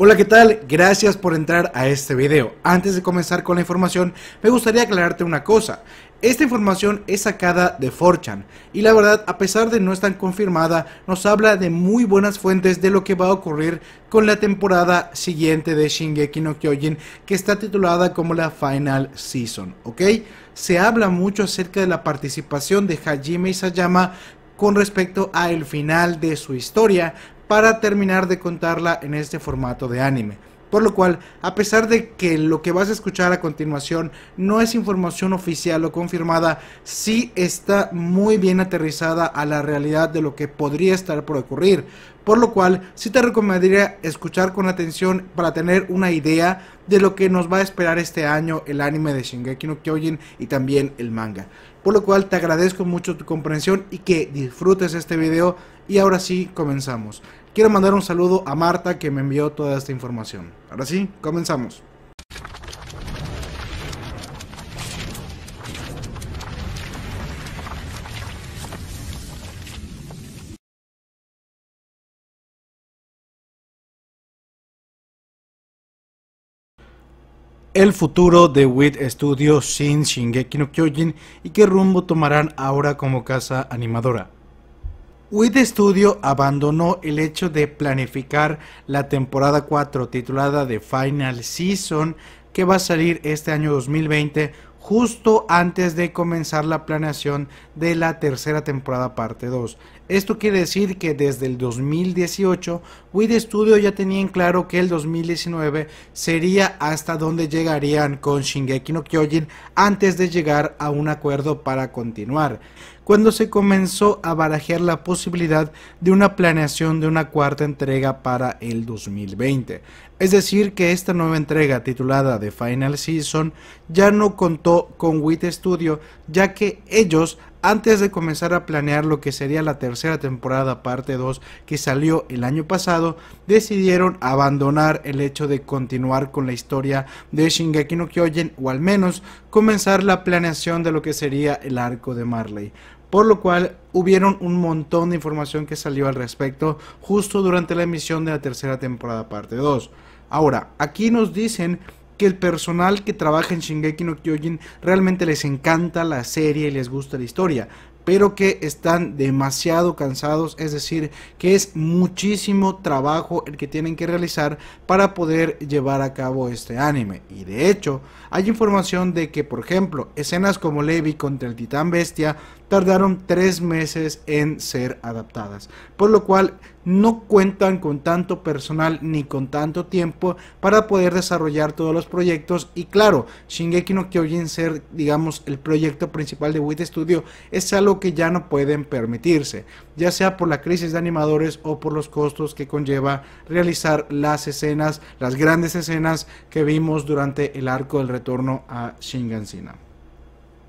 Hola, ¿qué tal? Gracias por entrar a este video. Antes de comenzar con la información, me gustaría aclararte una cosa. Esta información es sacada de 4 y la verdad, a pesar de no estar confirmada, nos habla de muy buenas fuentes de lo que va a ocurrir con la temporada siguiente de Shingeki no Kyojin que está titulada como la Final Season, ¿ok? Se habla mucho acerca de la participación de Hajime Isayama con respecto a el final de su historia, para terminar de contarla en este formato de anime. Por lo cual, a pesar de que lo que vas a escuchar a continuación no es información oficial o confirmada, sí está muy bien aterrizada a la realidad de lo que podría estar por ocurrir. Por lo cual, sí te recomendaría escuchar con atención para tener una idea de lo que nos va a esperar este año el anime de Shingeki no Kyojin y también el manga. Por lo cual, te agradezco mucho tu comprensión y que disfrutes este video y ahora sí, comenzamos. Quiero mandar un saludo a Marta que me envió toda esta información. Ahora sí, comenzamos. el futuro de WIT Studio sin Shingeki no Kyojin y qué rumbo tomarán ahora como casa animadora. With Studio abandonó el hecho de planificar la temporada 4 titulada The Final Season que va a salir este año 2020 justo antes de comenzar la planeación de la tercera temporada parte 2. Esto quiere decir que desde el 2018 With Studio ya en claro que el 2019 sería hasta donde llegarían con Shingeki no Kyojin antes de llegar a un acuerdo para continuar cuando se comenzó a barajear la posibilidad de una planeación de una cuarta entrega para el 2020. Es decir, que esta nueva entrega titulada The Final Season ya no contó con Wit Studio, ya que ellos antes de comenzar a planear lo que sería la tercera temporada parte 2 que salió el año pasado, decidieron abandonar el hecho de continuar con la historia de Shingeki no Kyojin o al menos comenzar la planeación de lo que sería el arco de Marley por lo cual hubieron un montón de información que salió al respecto justo durante la emisión de la tercera temporada parte 2. Ahora, aquí nos dicen que el personal que trabaja en Shingeki no Kyojin realmente les encanta la serie y les gusta la historia, pero que están demasiado cansados, es decir, que es muchísimo trabajo el que tienen que realizar para poder llevar a cabo este anime. Y de hecho, hay información de que, por ejemplo, escenas como Levi contra el titán bestia tardaron tres meses en ser adaptadas, por lo cual no cuentan con tanto personal ni con tanto tiempo para poder desarrollar todos los proyectos y claro, Shingeki no Kyojin ser digamos el proyecto principal de WIT Studio es algo que ya no pueden permitirse, ya sea por la crisis de animadores o por los costos que conlleva realizar las escenas, las grandes escenas que vimos durante el arco del retorno a Shingansina.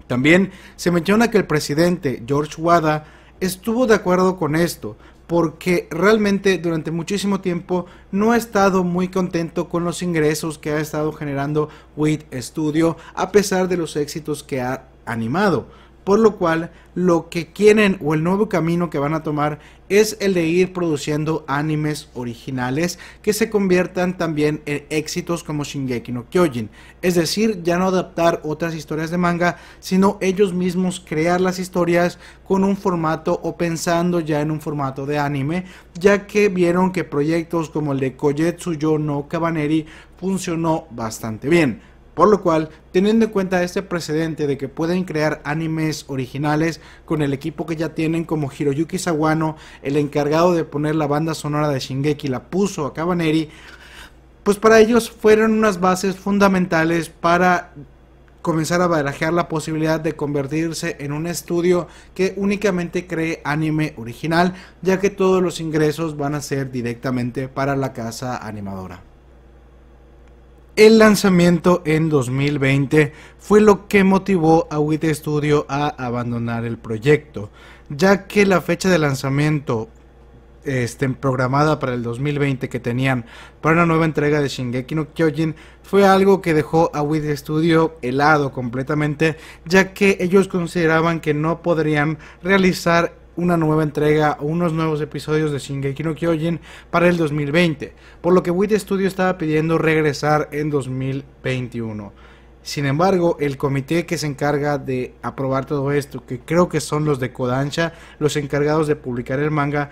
También se menciona que el presidente George Wada estuvo de acuerdo con esto, porque realmente durante muchísimo tiempo no ha estado muy contento con los ingresos que ha estado generando WIT Studio, a pesar de los éxitos que ha animado. Por lo cual, lo que quieren o el nuevo camino que van a tomar es el de ir produciendo animes originales que se conviertan también en éxitos como Shingeki no Kyojin. Es decir, ya no adaptar otras historias de manga, sino ellos mismos crear las historias con un formato o pensando ya en un formato de anime, ya que vieron que proyectos como el de Koyetsu yo no Kabaneri funcionó bastante bien. Por lo cual, teniendo en cuenta este precedente de que pueden crear animes originales con el equipo que ya tienen como Hiroyuki Sawano, el encargado de poner la banda sonora de Shingeki, la puso a Cabaneri, pues para ellos fueron unas bases fundamentales para comenzar a barajear la posibilidad de convertirse en un estudio que únicamente cree anime original, ya que todos los ingresos van a ser directamente para la casa animadora. El lanzamiento en 2020 fue lo que motivó a WIT Studio a abandonar el proyecto, ya que la fecha de lanzamiento este, programada para el 2020 que tenían para una nueva entrega de Shingeki no Kyojin fue algo que dejó a WIT Studio helado completamente, ya que ellos consideraban que no podrían realizar una nueva entrega o unos nuevos episodios de Shingeki no Kyojin para el 2020, por lo que Wit Studio estaba pidiendo regresar en 2021. Sin embargo, el comité que se encarga de aprobar todo esto, que creo que son los de Kodansha, los encargados de publicar el manga,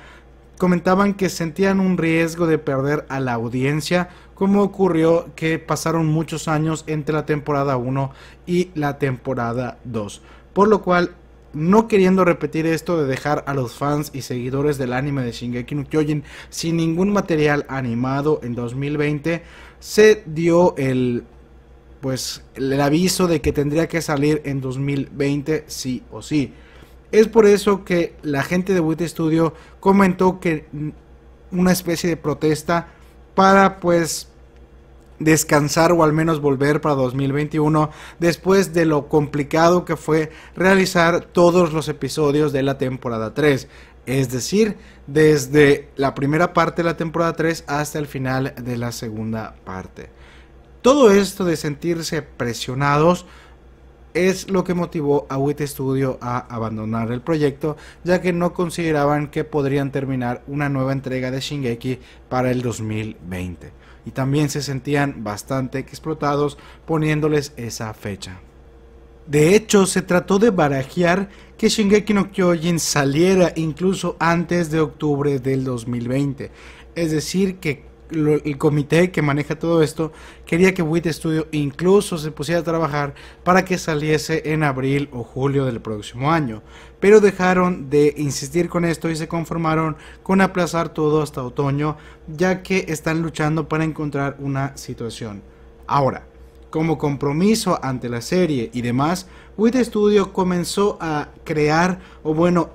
comentaban que sentían un riesgo de perder a la audiencia, como ocurrió que pasaron muchos años entre la temporada 1 y la temporada 2, por lo cual no queriendo repetir esto de dejar a los fans y seguidores del anime de Shingeki no Kyojin sin ningún material animado en 2020, se dio el pues el aviso de que tendría que salir en 2020 sí o sí. Es por eso que la gente de Wit Studio comentó que una especie de protesta para pues descansar o al menos volver para 2021 después de lo complicado que fue realizar todos los episodios de la temporada 3. Es decir, desde la primera parte de la temporada 3 hasta el final de la segunda parte. Todo esto de sentirse presionados es lo que motivó a WIT Studio a abandonar el proyecto, ya que no consideraban que podrían terminar una nueva entrega de Shingeki para el 2020 y también se sentían bastante explotados poniéndoles esa fecha. De hecho, se trató de barajear que Shingeki no Kyojin saliera incluso antes de octubre del 2020, es decir, que el comité que maneja todo esto quería que WIT Studio incluso se pusiera a trabajar para que saliese en abril o julio del próximo año, pero dejaron de insistir con esto y se conformaron con aplazar todo hasta otoño, ya que están luchando para encontrar una situación. Ahora, como compromiso ante la serie y demás, WIT Studio comenzó a crear o bueno,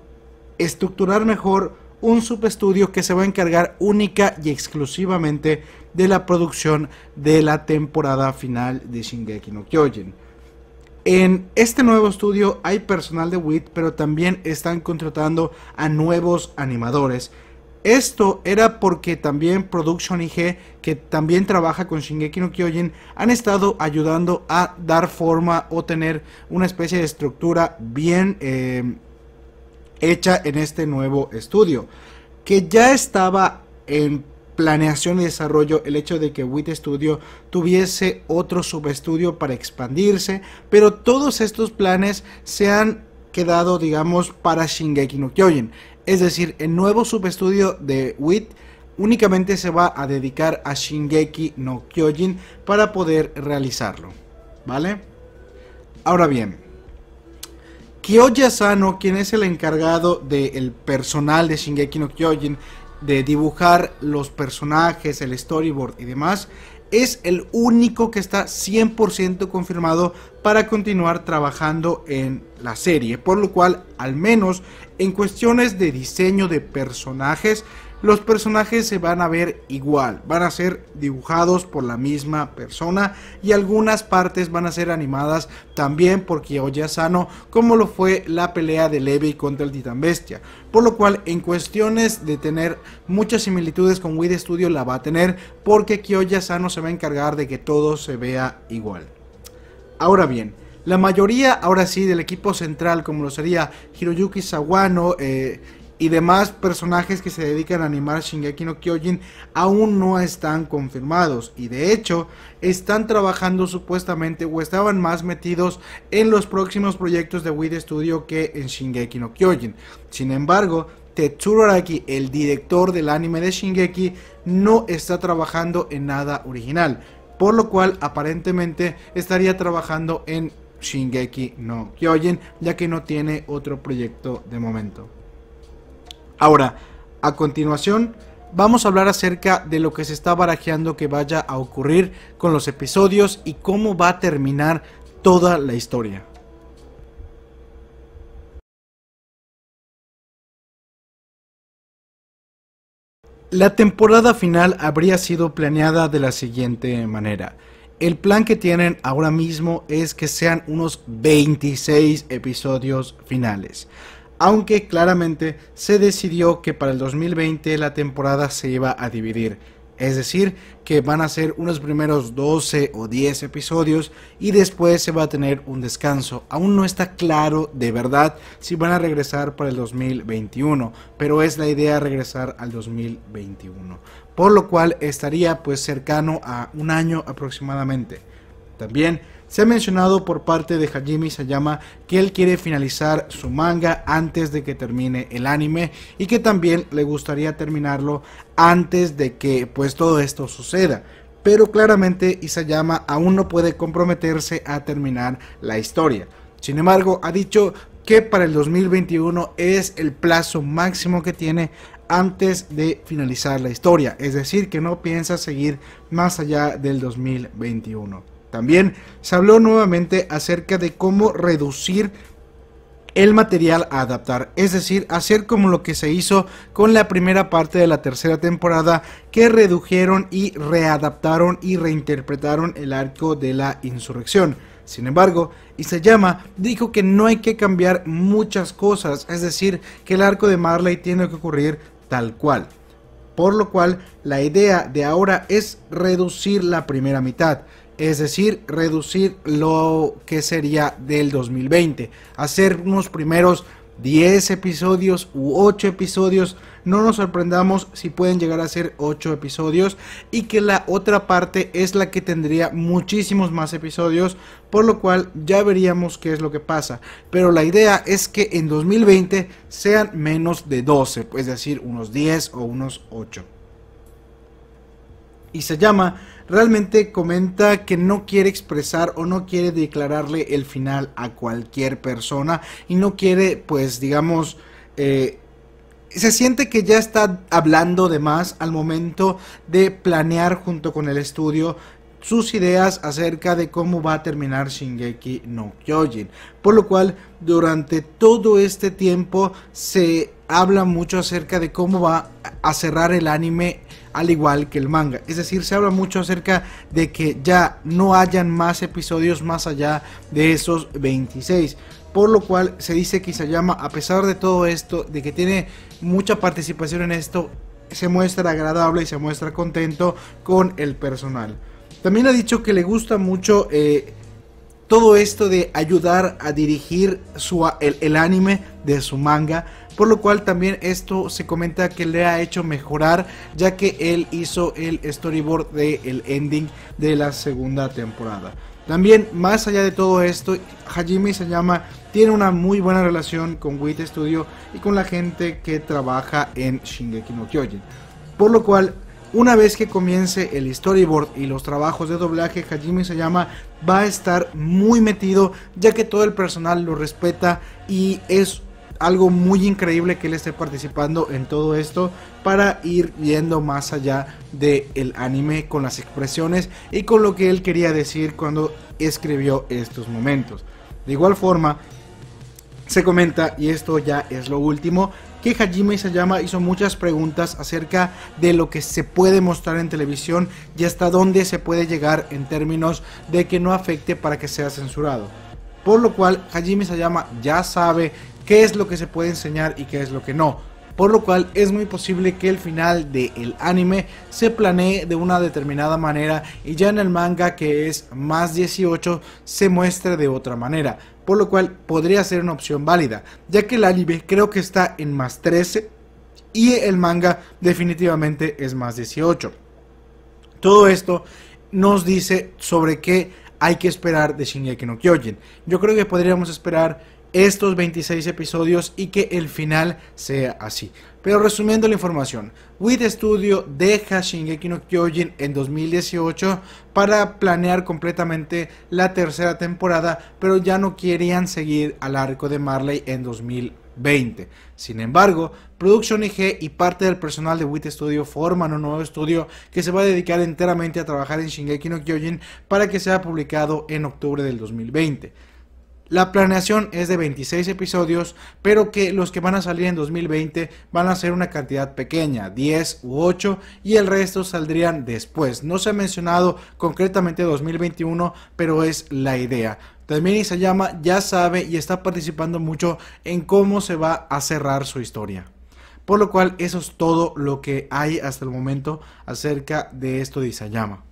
estructurar mejor un subestudio que se va a encargar única y exclusivamente de la producción de la temporada final de Shingeki no Kyojin. En este nuevo estudio hay personal de WIT, pero también están contratando a nuevos animadores. Esto era porque también Production IG, que también trabaja con Shingeki no Kyojin, han estado ayudando a dar forma o tener una especie de estructura bien eh, hecha en este nuevo estudio, que ya estaba en planeación y desarrollo el hecho de que WIT Studio tuviese otro subestudio para expandirse, pero todos estos planes se han quedado, digamos, para Shingeki no Kyojin. Es decir, el nuevo subestudio de WIT únicamente se va a dedicar a Shingeki no Kyojin para poder realizarlo, ¿vale? Ahora bien, Kyoji sano quien es el encargado del personal de Shingeki no Kyojin, de dibujar los personajes, el storyboard y demás, es el único que está 100% confirmado para continuar trabajando en la serie, por lo cual al menos en cuestiones de diseño de personajes los personajes se van a ver igual, van a ser dibujados por la misma persona y algunas partes van a ser animadas también por Kiyoya Sano, como lo fue la pelea de Levi contra el Titan Bestia. Por lo cual, en cuestiones de tener muchas similitudes con Wii Studio la va a tener, porque Kiyoya Sano se va a encargar de que todo se vea igual. Ahora bien, la mayoría ahora sí del equipo central, como lo sería Hiroyuki Sawano, eh, y demás personajes que se dedican a animar Shingeki no Kyojin aún no están confirmados y de hecho están trabajando supuestamente o estaban más metidos en los próximos proyectos de Wii Studio que en Shingeki no Kyojin. Sin embargo, Tetsuro Araki, el director del anime de Shingeki, no está trabajando en nada original, por lo cual aparentemente estaría trabajando en Shingeki no Kyojin, ya que no tiene otro proyecto de momento. Ahora, a continuación, vamos a hablar acerca de lo que se está barajeando que vaya a ocurrir con los episodios y cómo va a terminar toda la historia. La temporada final habría sido planeada de la siguiente manera. El plan que tienen ahora mismo es que sean unos 26 episodios finales aunque claramente se decidió que para el 2020 la temporada se iba a dividir. Es decir, que van a ser unos primeros 12 o 10 episodios y después se va a tener un descanso. Aún no está claro de verdad si van a regresar para el 2021, pero es la idea regresar al 2021. Por lo cual estaría pues cercano a un año aproximadamente. También se ha mencionado por parte de Hajime Isayama que él quiere finalizar su manga antes de que termine el anime y que también le gustaría terminarlo antes de que pues todo esto suceda pero claramente Isayama aún no puede comprometerse a terminar la historia. Sin embargo, ha dicho que para el 2021 es el plazo máximo que tiene antes de finalizar la historia, es decir, que no piensa seguir más allá del 2021. También se habló nuevamente acerca de cómo reducir el material a adaptar, es decir, hacer como lo que se hizo con la primera parte de la tercera temporada, que redujeron y readaptaron y reinterpretaron el arco de la insurrección. Sin embargo, Isayama dijo que no hay que cambiar muchas cosas, es decir, que el arco de Marley tiene que ocurrir tal cual. Por lo cual, la idea de ahora es reducir la primera mitad, es decir, reducir lo que sería del 2020. Hacer unos primeros 10 episodios u 8 episodios. No nos sorprendamos si pueden llegar a ser 8 episodios y que la otra parte es la que tendría muchísimos más episodios, por lo cual ya veríamos qué es lo que pasa. Pero la idea es que en 2020 sean menos de 12, es decir, unos 10 o unos 8. Y se llama realmente comenta que no quiere expresar o no quiere declararle el final a cualquier persona y no quiere, pues, digamos, eh, se siente que ya está hablando de más al momento de planear junto con el estudio sus ideas acerca de cómo va a terminar Shingeki no Kyojin. Por lo cual, durante todo este tiempo se habla mucho acerca de cómo va a cerrar el anime al igual que el manga. Es decir, se habla mucho acerca de que ya no hayan más episodios más allá de esos 26. Por lo cual se dice que Isayama, a pesar de todo esto, de que tiene mucha participación en esto, se muestra agradable y se muestra contento con el personal. También ha dicho que le gusta mucho eh, todo esto de ayudar a dirigir su, el anime de su manga por lo cual también esto se comenta que le ha hecho mejorar, ya que él hizo el storyboard del ending de la segunda temporada. También, más allá de todo esto, Hajime se llama tiene una muy buena relación con Wit Studio y con la gente que trabaja en Shingeki no Kyojin. Por lo cual, una vez que comience el storyboard y los trabajos de doblaje, Hajime llama va a estar muy metido ya que todo el personal lo respeta y es algo muy increíble que él esté participando en todo esto para ir viendo más allá del el anime con las expresiones y con lo que él quería decir cuando escribió estos momentos. De igual forma, se comenta, y esto ya es lo último, que Hajime Isayama hizo muchas preguntas acerca de lo que se puede mostrar en televisión y hasta dónde se puede llegar en términos de que no afecte para que sea censurado. Por lo cual Hajime Isayama ya sabe qué es lo que se puede enseñar y qué es lo que no. Por lo cual es muy posible que el final del el anime se planee de una determinada manera y ya en el manga que es más 18 se muestre de otra manera. Por lo cual podría ser una opción válida, ya que el anime creo que está en más 13 y el manga definitivamente es más 18. Todo esto nos dice sobre qué hay que esperar de Shingeki no Kyojin. Yo creo que podríamos esperar estos 26 episodios y que el final sea así. Pero resumiendo la información, WIT Studio deja Shingeki no Kyojin en 2018 para planear completamente la tercera temporada, pero ya no querían seguir al arco de Marley en 2020. Sin embargo, Production IG y parte del personal de WIT Studio forman un nuevo estudio que se va a dedicar enteramente a trabajar en Shingeki no Kyojin para que sea publicado en octubre del 2020. La planeación es de 26 episodios, pero que los que van a salir en 2020 van a ser una cantidad pequeña, 10 u 8, y el resto saldrían después. No se ha mencionado concretamente 2021, pero es la idea. También Isayama ya sabe y está participando mucho en cómo se va a cerrar su historia. Por lo cual eso es todo lo que hay hasta el momento acerca de esto de Isayama.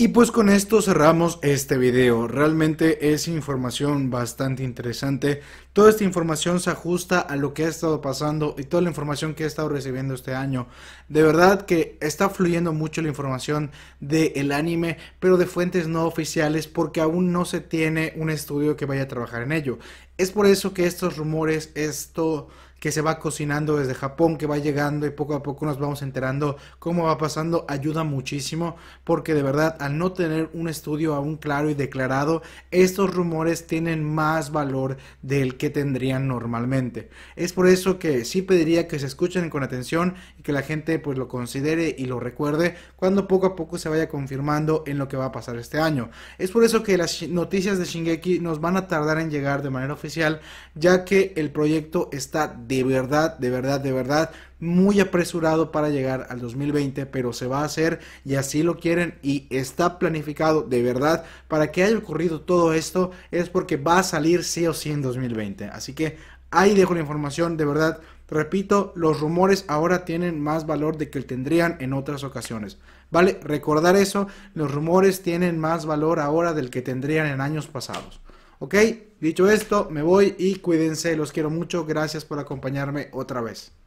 Y pues con esto cerramos este video. Realmente es información bastante interesante. Toda esta información se ajusta a lo que ha estado pasando y toda la información que he estado recibiendo este año. De verdad que está fluyendo mucho la información del anime, pero de fuentes no oficiales porque aún no se tiene un estudio que vaya a trabajar en ello. Es por eso que estos rumores, esto que se va cocinando desde Japón, que va llegando y poco a poco nos vamos enterando cómo va pasando, ayuda muchísimo porque de verdad al no tener un estudio aún claro y declarado, estos rumores tienen más valor del que tendrían normalmente. Es por eso que sí pediría que se escuchen con atención y que la gente pues lo considere y lo recuerde cuando poco a poco se vaya confirmando en lo que va a pasar este año. Es por eso que las noticias de Shingeki nos van a tardar en llegar de manera oficial, ya que el proyecto está de verdad, de verdad, de verdad, muy apresurado para llegar al 2020, pero se va a hacer y así lo quieren y está planificado de verdad. Para que haya ocurrido todo esto es porque va a salir sí o sí en 2020. Así que ahí dejo la información, de verdad. Repito, los rumores ahora tienen más valor de que tendrían en otras ocasiones. ¿Vale? Recordar eso, los rumores tienen más valor ahora del que tendrían en años pasados. ¿Ok? Dicho esto, me voy y cuídense, los quiero mucho, gracias por acompañarme otra vez.